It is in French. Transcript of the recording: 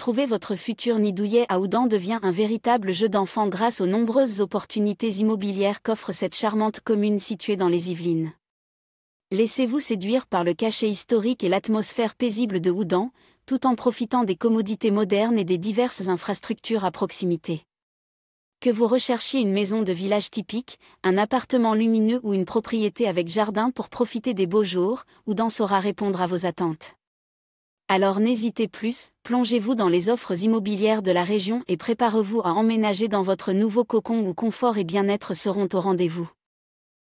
Trouver votre futur nidouillet à Oudan devient un véritable jeu d'enfant grâce aux nombreuses opportunités immobilières qu'offre cette charmante commune située dans les Yvelines. Laissez-vous séduire par le cachet historique et l'atmosphère paisible de Oudan, tout en profitant des commodités modernes et des diverses infrastructures à proximité. Que vous recherchiez une maison de village typique, un appartement lumineux ou une propriété avec jardin pour profiter des beaux jours, Oudan saura répondre à vos attentes. Alors n'hésitez plus, plongez-vous dans les offres immobilières de la région et préparez-vous à emménager dans votre nouveau cocon où confort et bien-être seront au rendez-vous.